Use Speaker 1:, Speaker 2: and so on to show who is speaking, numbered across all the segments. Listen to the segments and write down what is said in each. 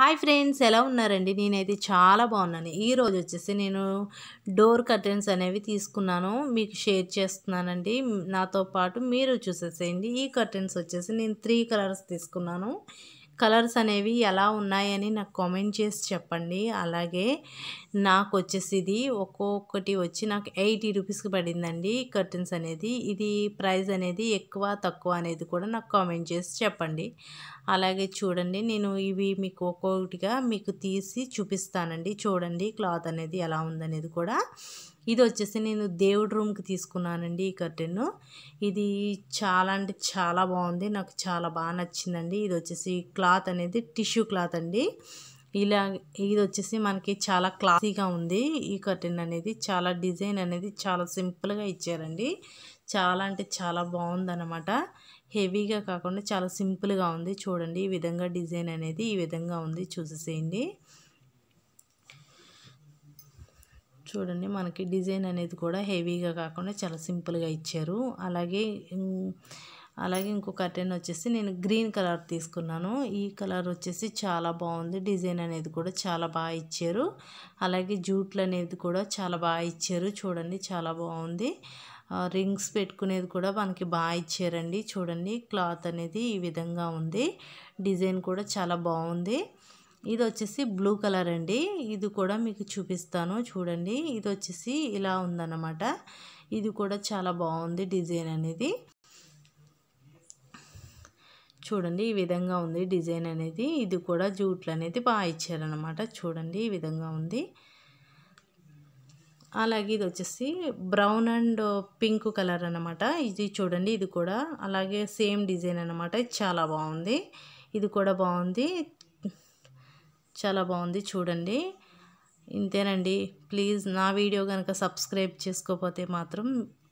Speaker 1: hi friends ఎలా ఉన్నారండి నేనైతే చాలా బాగున్నాను ఈరోజు వచ్చేసి నేను డోర్ కర్టెన్స్ అనేవి తీసుకున్నాను మీకు షేర్ చేస్తున్నానండి నాతో పాటు మీరు చూసేసేయండి ఈ కర్టెన్స్ వచ్చేసి నేను త్రీ కలర్స్ తీసుకున్నాను కలర్స్ అనేవి ఎలా ఉన్నాయని నాకు కామెంట్ చేసి చెప్పండి అలాగే నాకు వచ్చేసి ఇది ఒక్కొక్కటి వచ్చి నాకు ఎయిటీ రూపీస్కి పడిందండి కర్టన్స్ అనేది ఇది ప్రైస్ అనేది ఎక్కువ తక్కువ అనేది కూడా నాకు కామెంట్ చేసి చెప్పండి అలాగే చూడండి నేను ఇవి మీకు ఒక్కొక్కటిగా మీకు తీసి చూపిస్తానండి చూడండి క్లాత్ అనేది ఎలా ఉందనేది కూడా ఇది వచ్చేసి నేను దేవుడి రూమ్కి తీసుకున్నానండి ఈ కర్టెన్ ఇది చాలా అంటే చాలా బాగుంది నాకు చాలా బాగా నచ్చిందండి ఇది వచ్చేసి క్లాత్ అనేది టిష్యూ క్లాత్ అండి ఇలా ఇది వచ్చేసి మనకి చాలా క్లాసీగా ఉంది ఈ కర్టెన్ అనేది చాలా డిజైన్ అనేది చాలా సింపుల్గా ఇచ్చారండి చాలా అంటే చాలా అనమాట హెవీగా కాకుండా చాలా సింపుల్గా ఉంది చూడండి ఈ విధంగా డిజైన్ అనేది ఈ విధంగా ఉంది చూసేసేయండి చూడండి మనకి డిజైన్ అనేది కూడా హెవీగా కాకుండా చాలా సింపుల్గా ఇచ్చారు అలాగే అలాగే ఇంకో కర్టెన్ వచ్చేసి నేను గ్రీన్ కలర్ తీసుకున్నాను ఈ కలర్ వచ్చేసి చాలా బాగుంది డిజైన్ అనేది కూడా చాలా బాగా ఇచ్చారు అలాగే జూట్లు అనేది కూడా చాలా బాగా ఇచ్చారు చూడండి చాలా బాగుంది రింగ్స్ పెట్టుకునేది కూడా మనకి బాగా ఇచ్చారండి చూడండి క్లాత్ అనేది ఈ విధంగా ఉంది డిజైన్ కూడా చాలా బాగుంది ఇది వచ్చేసి బ్లూ కలర్ అండి ఇది కూడా మీకు చూపిస్తాను చూడండి ఇది వచ్చేసి ఇలా ఉందన్నమాట ఇది కూడా చాలా బాగుంది డిజైన్ అనేది చూడండి ఈ విధంగా ఉంది డిజైన్ అనేది ఇది కూడా జూట్లు అనేది బాగా ఇచ్చారనమాట చూడండి ఈ విధంగా ఉంది అలాగే ఇది వచ్చేసి బ్రౌన్ అండ్ పింక్ కలర్ అనమాట ఇది చూడండి ఇది కూడా అలాగే సేమ్ డిజైన్ అనమాట చాలా బాగుంది ఇది కూడా బాగుంది చాలా బాగుంది చూడండి ఇంతేనండి ప్లీజ్ నా వీడియో కనుక సబ్స్క్రైబ్ చేసుకోకపోతే మాత్రం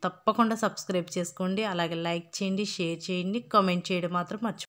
Speaker 1: తప్పకుండా సబ్స్క్రైబ్ చేసుకోండి అలాగే లైక్ చేయండి షేర్ చేయండి కామెంట్ చేయడం మాత్రం మర్చిపో